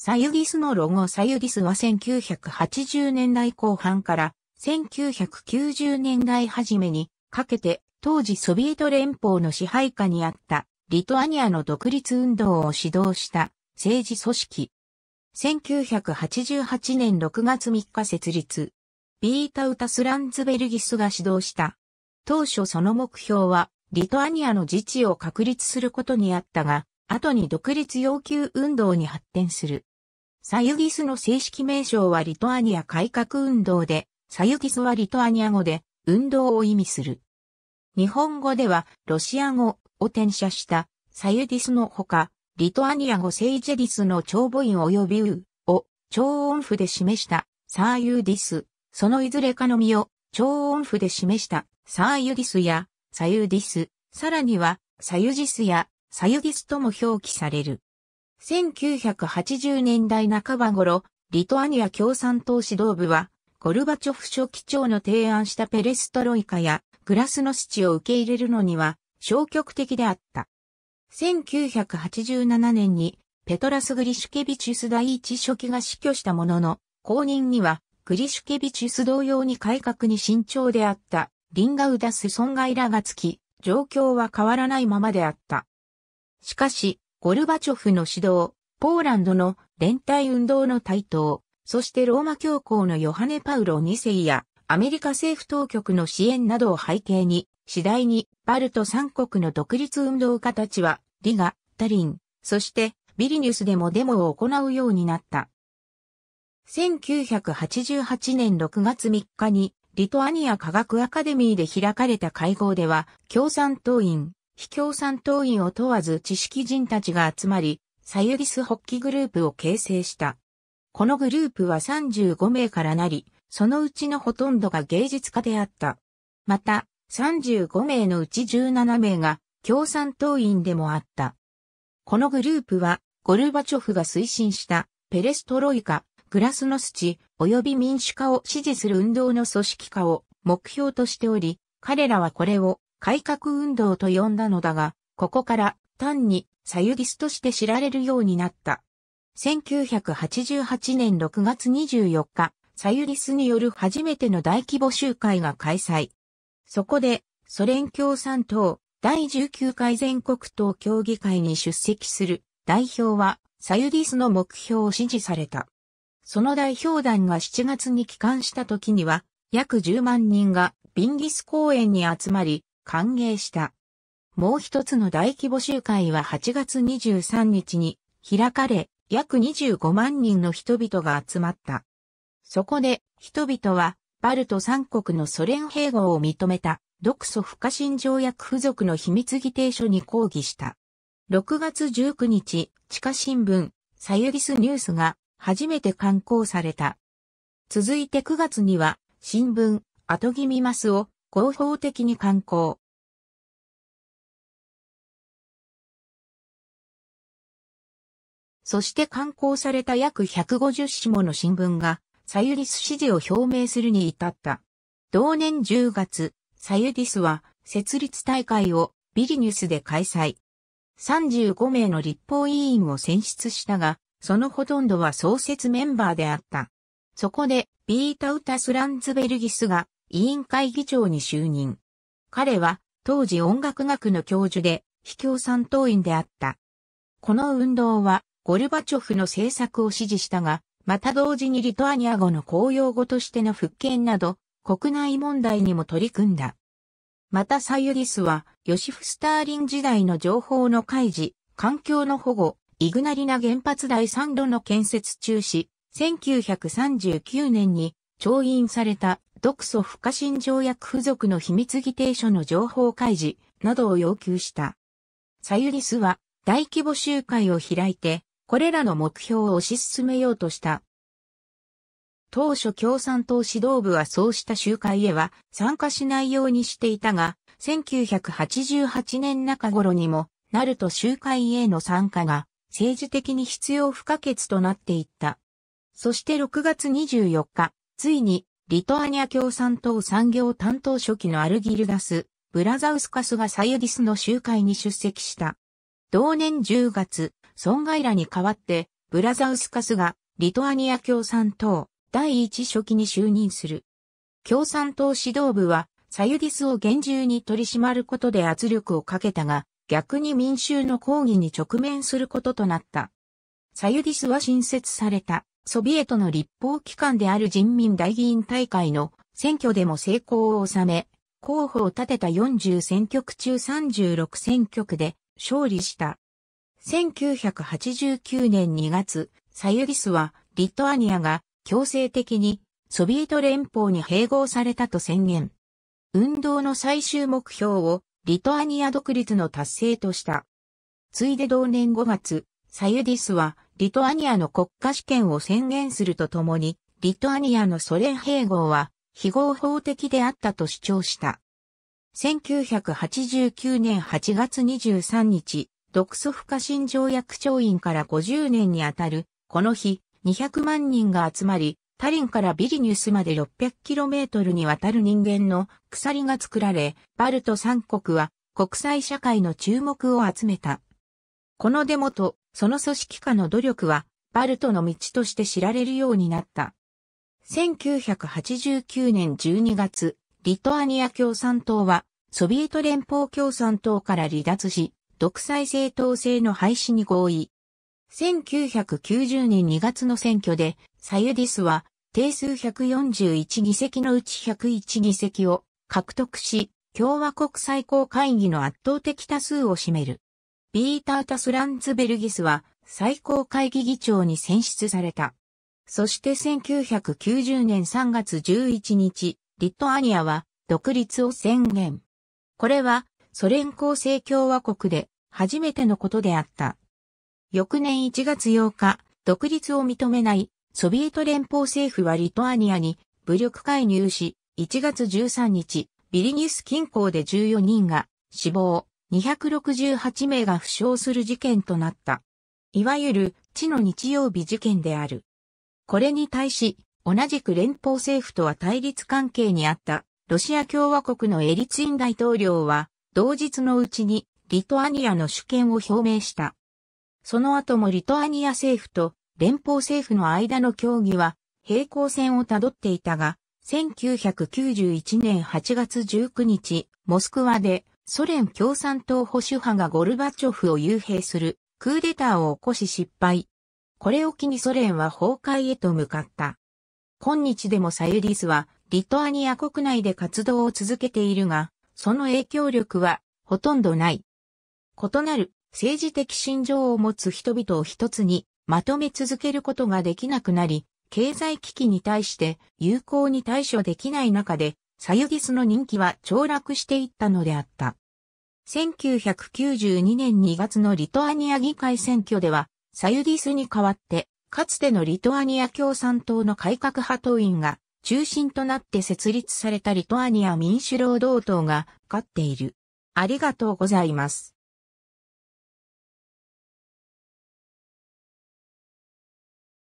サユギスのロゴサユギスは1980年代後半から1990年代初めにかけて当時ソビエト連邦の支配下にあったリトアニアの独立運動を指導した政治組織。1988年6月3日設立。ビータウタスランズベルギスが指導した。当初その目標はリトアニアの自治を確立することにあったが、後に独立要求運動に発展する。サユギスの正式名称はリトアニア改革運動で、サユギスはリトアニア語で、運動を意味する。日本語では、ロシア語を転写した、サユディスのほか、リトアニア語セイジェディスの長母音及びウを超音符で示したサーユディス、そのいずれかのみを超音符で示したサーユディスやサユディス、さらにはサユジスやサユディスとも表記される。1980年代半ば頃、リトアニア共産党指導部は、ゴルバチョフ書記長の提案したペレストロイカやグラスノスチを受け入れるのには消極的であった。1987年にペトラス・グリシュケビチュス第一書記が死去したものの、後任にはグリシュケビチュス同様に改革に慎重であったリンガウダス損害らがつき、状況は変わらないままであった。しかし、ゴルバチョフの指導、ポーランドの連帯運動の台頭、そしてローマ教皇のヨハネ・パウロ2世やアメリカ政府当局の支援などを背景に、次第にバルト3国の独立運動家たちは、リガ、タリン、そしてビリニュスでもデモを行うようになった。1988年6月3日に、リトアニア科学アカデミーで開かれた会合では、共産党員、非共三党員を問わず知識人たちが集まり、サユリスホッキグループを形成した。このグループは35名からなり、そのうちのほとんどが芸術家であった。また、35名のうち17名が共産党員でもあった。このグループは、ゴルバチョフが推進したペレストロイカ、グラスノスチ、及び民主化を支持する運動の組織化を目標としており、彼らはこれを改革運動と呼んだのだが、ここから単にサユディスとして知られるようになった。1988年6月24日、サユディスによる初めての大規模集会が開催。そこで、ソ連共産党第19回全国党協議会に出席する代表は、サユディスの目標を支持された。その代表団が7月に帰還した時には、約10万人がビンギス公園に集まり、歓迎した。もう一つの大規模集会は8月23日に開かれ、約25万人の人々が集まった。そこで、人々は、バルト三国のソ連併合を認めた、独ソ不可侵条約付属の秘密議定書に抗議した。6月19日、地下新聞、サユリスニュースが、初めて刊行された。続いて9月には、新聞、アトギミマスを合法的に観光。そして刊行された約150紙もの新聞が、サユディス支持を表明するに至った。同年10月、サユディスは設立大会をビリニュスで開催。35名の立法委員を選出したが、そのほとんどは創設メンバーであった。そこで、ビータ・ウタス・ランズベルギスが委員会議長に就任。彼は当時音楽学の教授で、秘境三党員であった。この運動は、ゴルバチョフの政策を支持したが、また同時にリトアニア語の公用語としての復権など、国内問題にも取り組んだ。またサユリスは、ヨシフ・スターリン時代の情報の開示、環境の保護、イグナリナ原発第3炉の建設中止、1939年に調印された独ソ不可侵条約付属の秘密議定書の情報開示などを要求した。サユリスは大規模集会を開いて、これらの目標を推し進めようとした。当初共産党指導部はそうした集会へは参加しないようにしていたが、1988年中頃にも、なると集会への参加が政治的に必要不可欠となっていった。そして6月24日、ついにリトアニア共産党産業担当書記のアルギルダス・ブラザウスカスがサユディスの集会に出席した。同年10月、損害らに代わって、ブラザウスカスがリトアニア共産党第一書記に就任する。共産党指導部は、サユディスを厳重に取り締まることで圧力をかけたが、逆に民衆の抗議に直面することとなった。サユディスは新設されたソビエトの立法機関である人民大議員大会の選挙でも成功を収め、候補を立てた40選挙区中36選挙区で勝利した。1989年2月、サユリスはリトアニアが強制的にソビエト連邦に併合されたと宣言。運動の最終目標をリトアニア独立の達成とした。ついで同年5月、サユディスはリトアニアの国家主権を宣言するとともに、リトアニアのソ連併合は非合法的であったと主張した。1989年8月23日、独ソ不可侵条約調印から50年にあたる、この日、200万人が集まり、タリンからビリニュスまで 600km にわたる人間の鎖が作られ、バルト三国は国際社会の注目を集めた。このデモとその組織下の努力は、バルトの道として知られるようになった。1989年12月、リトアニア共産党は、ソビエト連邦共産党から離脱し、独裁政党制の廃止に合意。1990年2月の選挙で、サユディスは、定数141議席のうち101議席を獲得し、共和国最高会議の圧倒的多数を占める。ビーター・タスランツベルギスは最高会議議長に選出された。そして1990年3月11日、リトアニアは独立を宣言。これはソ連構成共和国で初めてのことであった。翌年1月8日、独立を認めないソビエト連邦政府はリトアニアに武力介入し、1月13日、ビリニュス近郊で14人が死亡、268名が負傷する事件となった。いわゆる地の日曜日事件である。これに対し、同じく連邦政府とは対立関係にあったロシア共和国のエリツィン大統領は、同日のうちにリトアニアの主権を表明した。その後もリトアニア政府と連邦政府の間の協議は平行線をたどっていたが、1991年8月19日、モスクワでソ連共産党保守派がゴルバチョフを幽閉するクーデターを起こし失敗。これを機にソ連は崩壊へと向かった。今日でもサユディスはリトアニア国内で活動を続けているが、その影響力はほとんどない。異なる政治的信条を持つ人々を一つにまとめ続けることができなくなり、経済危機に対して有効に対処できない中で、サユディスの人気は凋落していったのであった。1992年2月のリトアニア議会選挙では、サユディスに代わって、かつてのリトアニア共産党の改革派党員が中心となって設立されたリトアニア民主労働党が勝っている。ありがとうございます。